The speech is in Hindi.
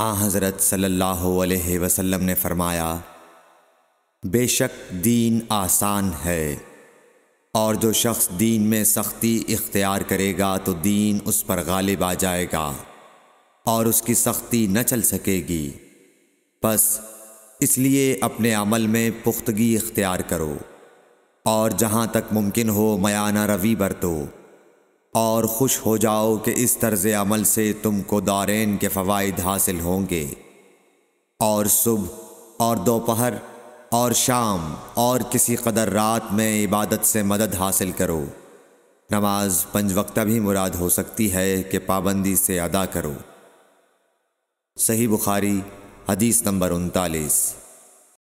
आ हज़रत सल्लल्लाहु अलैहि वसल्लम ने फरमाया बेशक दीन आसान है और जो शख्स दीन में सख्ती इख्तियार करेगा तो दीन उस पर गालिब आ जाएगा और उसकी सख्ती न चल सकेगी बस इसलिए अपने अमल में पुख्तगी इख्तियार करो और जहाँ तक मुमकिन हो मयाना रवि बरतो और खुश हो जाओ कि इस तर्ज अमल से तुमको दारेन के फ़वाद हासिल होंगे और सुबह और दोपहर और शाम और किसी कदर रात में इबादत से मदद हासिल करो नमाज पंज वक्त भी मुराद हो सकती है कि पाबंदी से अदा करो सही बुखारी हदीस नंबर उनतालीस